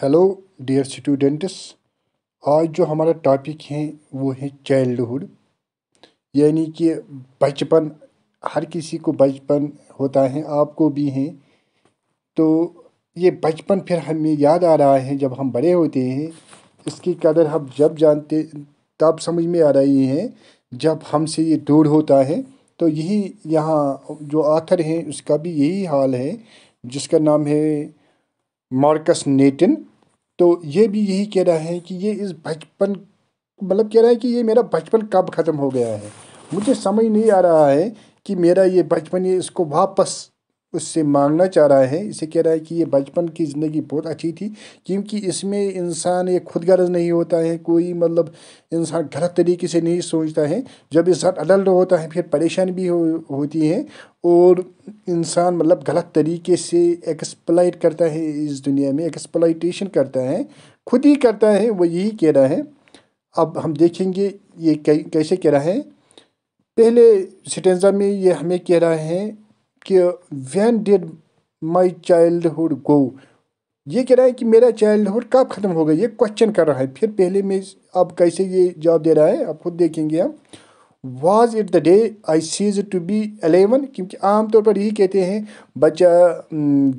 hello dear students आज जो हमारा टॉपिक है वो है चाइल्डहुड यानी कि बचपन हर किसी को बचपन होता है आपको भी हैं तो ये बचपन फिर हमें याद आ रहा है जब हम बड़े होते हैं इसकी कदर हम जब जानते तब समझ में आ रही है जब हमसे ये दूर होता है तो यही यहाँ जो आथर हैं उसका भी यही हाल है जिसका नाम है मार्कस नेटिन तो ये भी यही कह रहा है कि ये इस बचपन मतलब कह रहा है कि ये मेरा बचपन कब ख़त्म हो गया है मुझे समझ नहीं आ रहा है कि मेरा ये बचपन ये इसको वापस उससे मांगना चाह रहा है इसे कह रहा है कि ये बचपन की ज़िंदगी बहुत अच्छी थी क्योंकि इसमें इंसान ये खुद गर्ज नहीं होता है कोई मतलब इंसान गलत तरीके से नहीं सोचता है जब इंसान अडल्ट होता है फिर परेशान भी हो, होती है और इंसान मतलब गलत तरीके से एक्सप्लाइट करता है इस दुनिया में एक्सप्लाइटेशन करता है खुद ही करता है वो यही कह रहा है अब हम देखेंगे ये कैसे कह रहा है पहले स्टेंजा में ये हमें कह रहा है कि when did my childhood go ये कह रहा है कि मेरा चाइल्डहुड कब ख़त्म हो गया ये क्वेश्चन कर रहा है फिर पहले में अब कैसे ये जवाब दे रहा है आप खुद देखेंगे हम was it the day I ceased to be eleven क्योंकि आमतौर पर यही कहते हैं बच्चा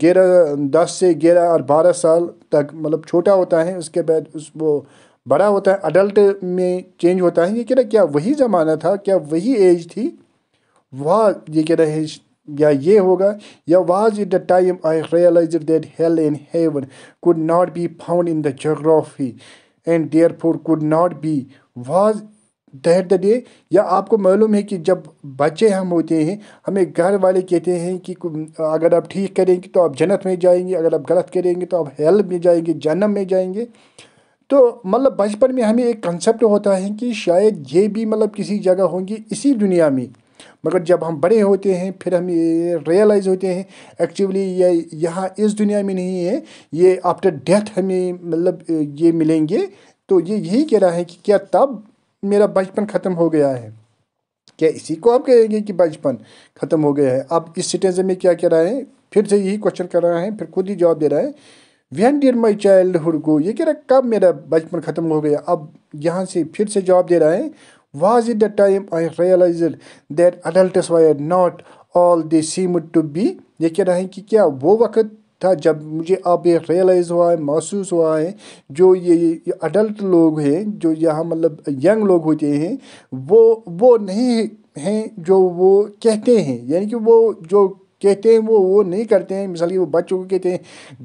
ग्यारह दस से ग्यारह और बारह साल तक मतलब छोटा होता है उसके बाद उस वो बड़ा होता है अडल्ट में चेंज होता है ये कह रहा क्या वही ज़माना था क्या वही एज थी वह ये कह रहे हैं या ये होगा या was it the time I realize that hell and heaven could not be found in the geography and therefore could not be was that the day या आपको मालूम है कि जब बच्चे हम होते हैं हमें घर वाले कहते हैं कि अगर आप ठीक करेंगे तो आप जन्नत में जाएंगे अगर आप गलत करेंगे तो आप हेल में जाएंगे जन्म में जाएंगे तो मतलब बचपन में हमें एक कंसेप्ट होता है कि शायद ये भी मतलब किसी जगह होंगी इसी दुनिया में मगर जब हम बड़े होते हैं फिर हम ये रियलाइज़ होते हैं एक्चुअली ये यहाँ इस दुनिया में नहीं है ये आफ्टर डेथ हमें मतलब ये मिलेंगे तो ये यही कह रहा है कि क्या तब मेरा बचपन ख़त्म हो गया है क्या इसी को आप कहेंगे कि बचपन ख़त्म हो गया है अब इस सिटेंस में क्या कह रहा है फिर से यही क्वेश्चन कर रहा है फिर खुद ही जवाब दे रहा है when dear my childhood go ये कह रहा है कब मेरा बचपन ख़त्म हो गया अब यहाँ से फिर से जवाब दे रहा है was it the time I realized that adults were not all they seemed to be ये कह रहे हैं कि क्या वो वक्त था जब मुझे अब ये रियलाइज़ हुआ है महसूस हुआ है जो ये, ये अडल्ट लोग हैं जो यहाँ मतलब यंग लोग होते हैं वो वो नहीं हैं जो वो कहते हैं यानी कि वो जो कहते हैं वो वो नहीं करते हैं मिसाल के वो बच्चों को कहते हैं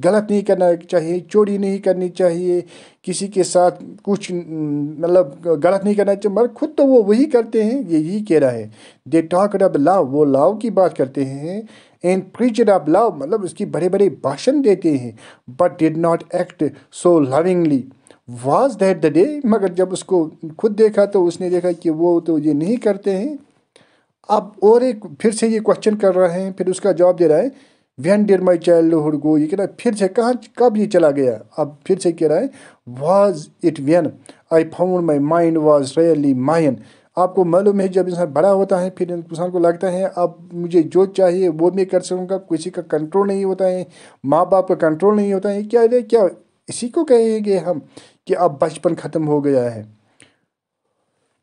गलत नहीं करना चाहिए चोरी नहीं करनी चाहिए किसी के साथ कुछ मतलब गलत नहीं करना चाहिए मगर खुद तो वो वही करते हैं ये यही कह रहा है दे टॉक अब लव वो लव की बात करते हैं एंड प्रीचर ऑफ लव मतलब उसकी बड़े बड़े भाषण देते हैं but did not act so lovingly was that the day मगर जब उसको खुद देखा तो उसने देखा कि वो तो ये नहीं करते हैं अब और एक फिर से ये क्वेश्चन कर रहे हैं फिर उसका जवाब दे रहा है when dare my hood go ये कह रहा है फिर से कहाँ कब ये चला गया अब फिर से कह रहा है was it when I found my mind was really mine आपको मालूम है जब इंसान बड़ा होता है फिर इंसान को लगता है अब मुझे जो चाहिए वो मैं कर सकूँगा किसी का कंट्रोल नहीं होता है माँ बाप का कंट्रोल नहीं होता है क्या है क्या इसी को कहेंगे हम कि अब बचपन ख़त्म हो गया है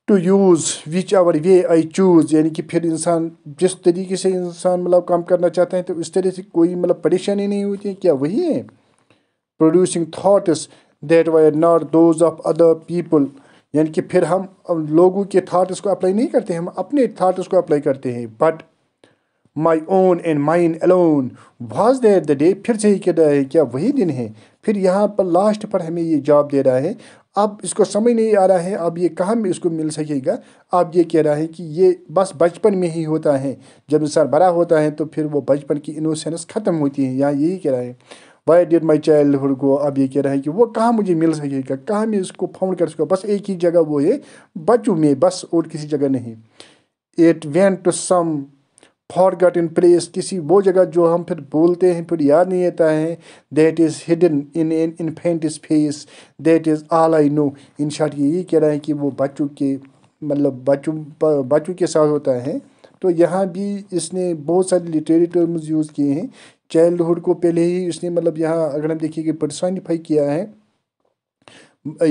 to use which our way I choose यानी कि फिर इंसान जिस तरीके से इंसान मतलब काम करना चाहते हैं तो इस तरह से कोई मतलब परेशानी नहीं होती है क्या वही है producing thoughts that why not those of other people यानी कि फिर हम लोगों के थाट्स को अप्लाई नहीं करते हम अपने थाट्स को अप्लाई करते हैं but my own and mine alone was that the day फिर से ही कह रहा है क्या वही दिन है फिर यहाँ पर लास्ट पर हमें ये जॉब दे रहा है अब इसको समझ नहीं आ रहा है अब ये कहाँ में इसको मिल सकेगा आप ये कह रहा है कि ये बस बचपन में ही होता है जब इंसान बड़ा होता है तो फिर वो बचपन की इनोसेंस ख़त्म होती है यहाँ यही कह रहा है why did my childhood go अब ये कह रहा है कि वो कहाँ मुझे मिल सकेगा कहाँ में इसको फाउंड कर सकूँ बस एक ही जगह वो है बचू में बस और किसी जगह नहीं it went to some gut in place किसी वो जगह जो हम फिर बोलते हैं फिर याद नहीं आता है that is hidden in an infant's face that is all I know in short ये यही कह रहा है कि वो बच्चों के मतलब बच्चों बच्चों के साथ होता है तो यहाँ भी इसने बहुत सारे लिटरेरी टर्म्स यूज़ किए हैं चाइल्डहुड को पहले ही इसने मतलब यहाँ अगर हम देखिए कि परसानीफाई किया है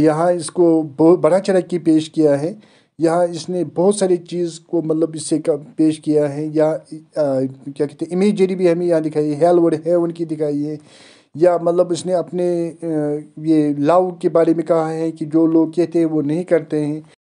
यहाँ इसको बहुत बड़ा चढ़ा की पेश किया है यहाँ इसने बहुत सारी चीज़ को मतलब इससे पेश किया है या आ, क्या कहते हैं इमेजरी भी हमें यहाँ दिखाई है हेल वर्ड है उनकी दिखाई है या मतलब इसने अपने ये लव के बारे में कहा है कि जो लोग कहते हैं वो नहीं करते हैं